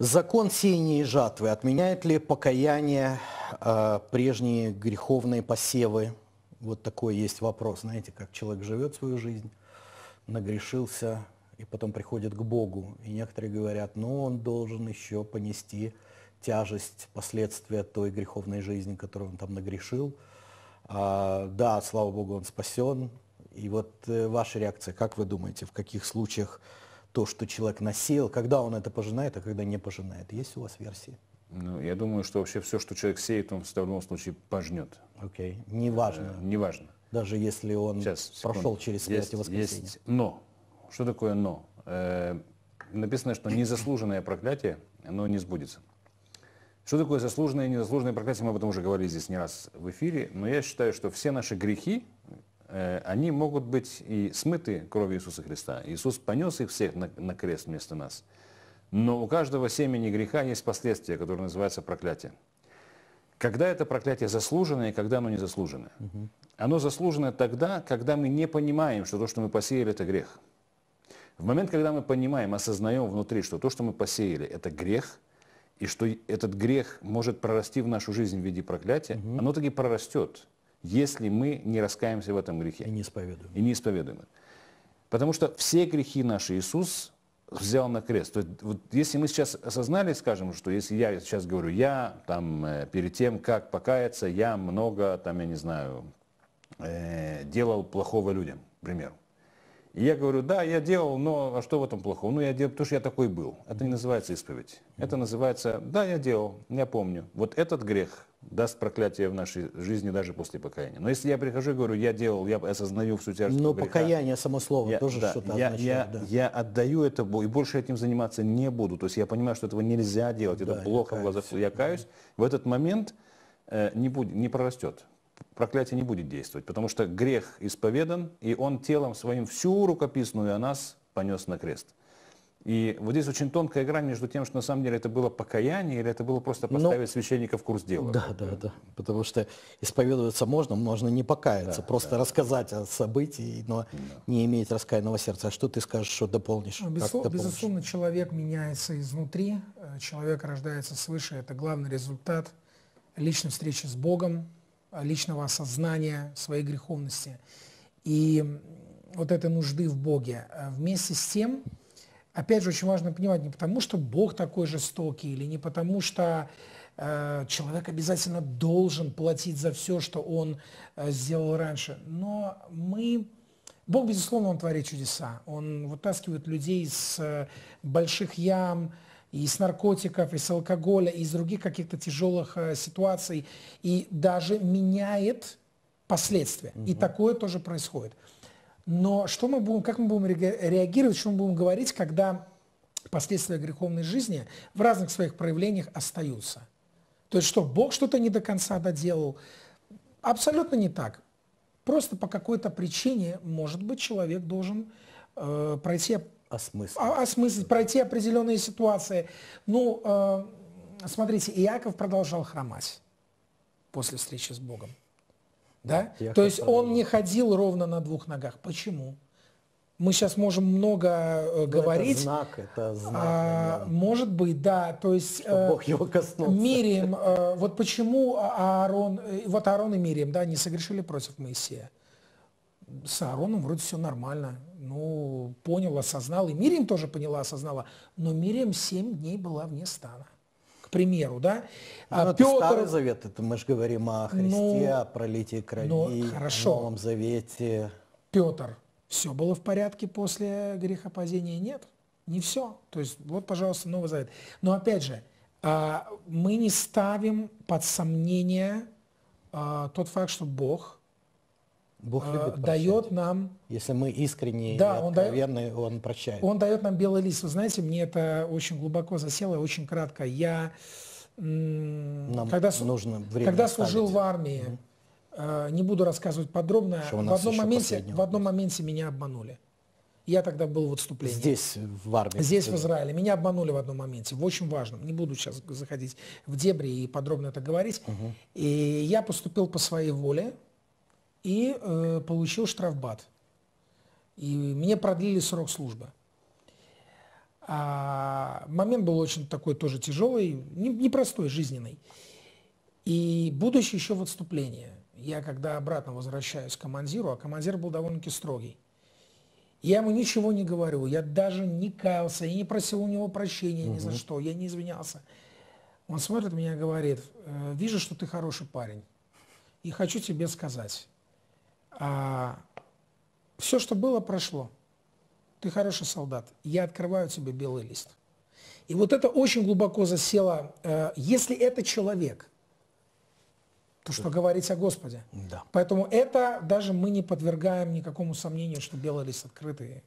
Закон сеяния и жатвы отменяет ли покаяние э, прежние греховные посевы? Вот такой есть вопрос, знаете, как человек живет свою жизнь, нагрешился и потом приходит к Богу. И некоторые говорят, ну он должен еще понести тяжесть, последствия той греховной жизни, которую он там нагрешил. А, да, слава Богу, он спасен. И вот э, ваша реакция, как вы думаете, в каких случаях то, что человек насеял, когда он это пожинает, а когда не пожинает. Есть у вас версии? Ну, я думаю, что вообще все, что человек сеет, он в любом случае пожнет. Окей, okay. неважно. Э, неважно. Даже если он Сейчас, прошел через смерть и воскресенье. Есть но. Что такое но? Э, написано, что незаслуженное проклятие, оно не сбудется. Что такое заслуженное и незаслуженное проклятие, мы об этом уже говорили здесь не раз в эфире, но я считаю, что все наши грехи, Э, они могут быть и смыты кровью Иисуса Христа. Иисус понес их всех на, на крест вместо нас. Но у каждого семени греха есть последствия, которые называются проклятие. Когда это проклятие заслуженное и когда оно не заслуженное? Угу. Оно заслуженное тогда, когда мы не понимаем, что то, что мы посеяли, это грех. В момент, когда мы понимаем, осознаем внутри, что то, что мы посеяли, это грех, и что этот грех может прорасти в нашу жизнь в виде проклятия, угу. оно таки прорастет если мы не раскаемся в этом грехе. И не исповедуем. И не исповедуем. Потому что все грехи наши Иисус взял на крест. То есть, вот, если мы сейчас осознали, скажем, что если я сейчас говорю, я там э, перед тем, как покаяться, я много, там, я не знаю, э, делал плохого людям, к примеру. И я говорю, да, я делал, но а что в этом плохого? Ну, я делал, потому что я такой был. Это не называется исповедь. Это называется, да, я делал, я помню. Вот этот грех даст проклятие в нашей жизни даже после покаяния. Но если я прихожу и говорю, я делал, я осознаю всю тяжесть Но греха, покаяние, само слово, я, тоже да, что-то я, означает. Я, да. я отдаю это и больше этим заниматься не буду. То есть я понимаю, что этого нельзя делать, да, это плохо в глазах. Я каюсь. В этот момент э, не, будет, не прорастет проклятие не будет действовать, потому что грех исповедан, и он телом своим всю рукописную о нас понес на крест. И вот здесь очень тонкая грань между тем, что на самом деле это было покаяние, или это было просто ну, поставить Но, священника в курс дела. Да, да, да. Потому что исповедоваться можно, можно не покаяться, да, просто да. рассказать о событии, но да. не иметь раскаянного сердца. А что ты скажешь, что дополнишь? Ну, безу- дополнишь? Безусловно, человек меняется изнутри, э, человек рождается свыше, это главный результат личной встречи с Богом, личного осознания своей греховности и вот этой нужды в Боге. Э, вместе с тем, опять же, очень важно понимать, не потому что Бог такой жестокий, или не потому что э, человек обязательно должен платить за все, что он э, сделал раньше, но мы... Бог, безусловно, он творит чудеса. Он вытаскивает людей из э, больших ям, и с наркотиков, и с алкоголя, и из других каких-то тяжелых э, ситуаций, и даже меняет последствия. Угу. И такое тоже происходит. Но что мы будем, как мы будем реагировать, что мы будем говорить, когда последствия греховной жизни в разных своих проявлениях остаются? То есть что, Бог что-то не до конца доделал? Абсолютно не так. Просто по какой-то причине, может быть, человек должен э, пройти осмыслить. А, осмыслить, пройти определенные ситуации. Ну, э, смотрите, Иаков продолжал хромать после встречи с Богом. Да? да? То есть он не ходил ровно на двух ногах. Почему? Мы сейчас можем много э, Но ну, говорить. Это знак, это а, знак. А, может быть, да. То есть Что э, Бог его коснулся. Мирием, э, вот почему а, Аарон, вот Аарон и Мирием, да, не согрешили против Моисея с Аароном вроде все нормально. Ну, понял, осознал. И Мирим тоже поняла, осознала. Но Мирим 7 дней была вне стана. К примеру, да? Ну, а ну, Петр... это Старый Завет, это мы же говорим о ну, Христе, ну, о пролитии крови, ну, хорошо. о Новом Завете. Петр, все было в порядке после грехопадения? Нет, не все. То есть вот, пожалуйста, Новый Завет. Но опять же, а, мы не ставим под сомнение а, тот факт, что Бог – Бог а, любит дает нам... Если мы искренне да, и откровенны, он, дает, он прощает. Он дает нам белый лист. Вы знаете, мне это очень глубоко засело, очень кратко. Я... Нам когда, нужно время Когда оставить. служил в армии, угу. не буду рассказывать подробно, в одном, моменте, в одном моменте меня обманули. Я тогда был в отступлении. Здесь, в армии? Здесь, в Израиле. Меня обманули в одном моменте, в очень важном. Не буду сейчас заходить в дебри и подробно это говорить. Угу. И я поступил по своей воле, и э, получил штрафбат. И мне продлили срок службы. А момент был очень такой тоже тяжелый, непростой, жизненный. И будущее еще в отступлении, я когда обратно возвращаюсь к командиру, а командир был довольно-таки строгий, я ему ничего не говорю, я даже не каялся, я не просил у него прощения угу. ни за что, я не извинялся. Он смотрит меня и говорит, «Э, вижу, что ты хороший парень, и хочу тебе сказать, а, все, что было, прошло. Ты хороший солдат. Я открываю тебе белый лист. И вот это очень глубоко засело. Э, если это человек, то что да. говорить о Господе? Да. Поэтому это даже мы не подвергаем никакому сомнению, что белый лист открытый.